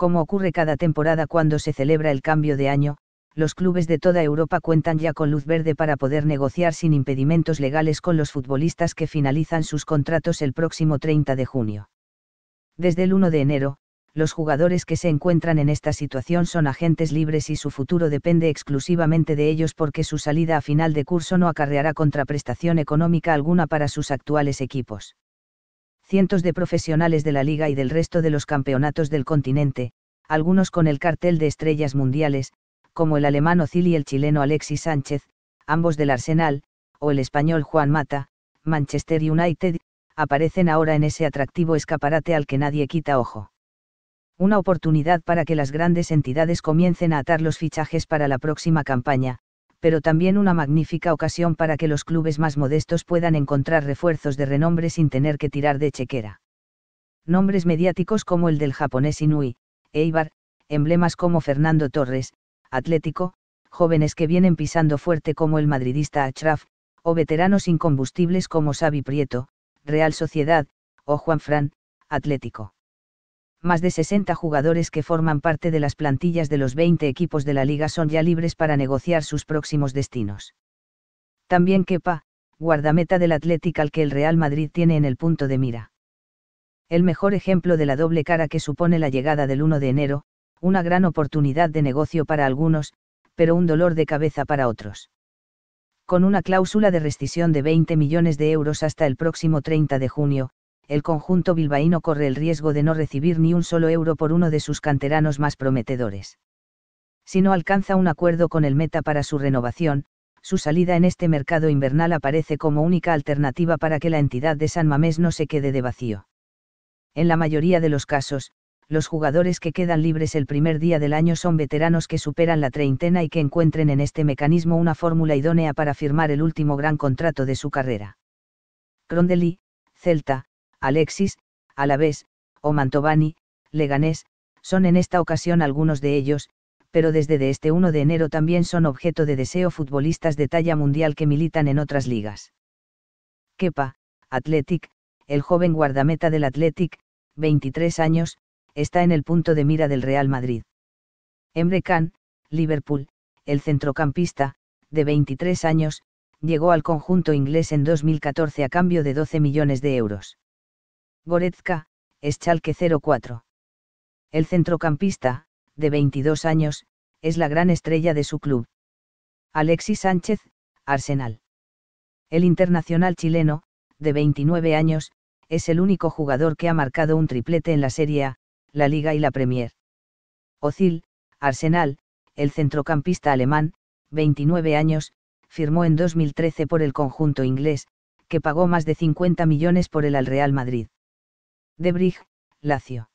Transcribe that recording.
Como ocurre cada temporada cuando se celebra el cambio de año, los clubes de toda Europa cuentan ya con luz verde para poder negociar sin impedimentos legales con los futbolistas que finalizan sus contratos el próximo 30 de junio. Desde el 1 de enero, los jugadores que se encuentran en esta situación son agentes libres y su futuro depende exclusivamente de ellos porque su salida a final de curso no acarreará contraprestación económica alguna para sus actuales equipos cientos de profesionales de la liga y del resto de los campeonatos del continente, algunos con el cartel de estrellas mundiales, como el alemán Ozil y el chileno Alexis Sánchez, ambos del Arsenal, o el español Juan Mata, Manchester United, aparecen ahora en ese atractivo escaparate al que nadie quita ojo. Una oportunidad para que las grandes entidades comiencen a atar los fichajes para la próxima campaña, pero también una magnífica ocasión para que los clubes más modestos puedan encontrar refuerzos de renombre sin tener que tirar de chequera. Nombres mediáticos como el del japonés Inui, Eibar, emblemas como Fernando Torres, Atlético, jóvenes que vienen pisando fuerte como el madridista Achraf, o veteranos incombustibles como Xavi Prieto, Real Sociedad, o Juan Fran, Atlético más de 60 jugadores que forman parte de las plantillas de los 20 equipos de la liga son ya libres para negociar sus próximos destinos. También quepa, guardameta del Atlético al que el Real Madrid tiene en el punto de mira. El mejor ejemplo de la doble cara que supone la llegada del 1 de enero, una gran oportunidad de negocio para algunos, pero un dolor de cabeza para otros. Con una cláusula de rescisión de 20 millones de euros hasta el próximo 30 de junio, el conjunto bilbaíno corre el riesgo de no recibir ni un solo euro por uno de sus canteranos más prometedores. Si no alcanza un acuerdo con el Meta para su renovación, su salida en este mercado invernal aparece como única alternativa para que la entidad de San Mamés no se quede de vacío. En la mayoría de los casos, los jugadores que quedan libres el primer día del año son veteranos que superan la treintena y que encuentren en este mecanismo una fórmula idónea para firmar el último gran contrato de su carrera. crondeli Celta, Alexis, Alavés, o Mantovani, Leganés, son en esta ocasión algunos de ellos, pero desde este 1 de enero también son objeto de deseo futbolistas de talla mundial que militan en otras ligas. Kepa, Athletic, el joven guardameta del Athletic, 23 años, está en el punto de mira del Real Madrid. Emre Can, Liverpool, el centrocampista, de 23 años, llegó al conjunto inglés en 2014 a cambio de 12 millones de euros. Goretzka, Schalke 04. El centrocampista, de 22 años, es la gran estrella de su club. Alexis Sánchez, Arsenal. El internacional chileno, de 29 años, es el único jugador que ha marcado un triplete en la Serie A, la Liga y la Premier. Ozil, Arsenal, el centrocampista alemán, 29 años, firmó en 2013 por el conjunto inglés, que pagó más de 50 millones por el al Real Madrid. De Brig, Lacio.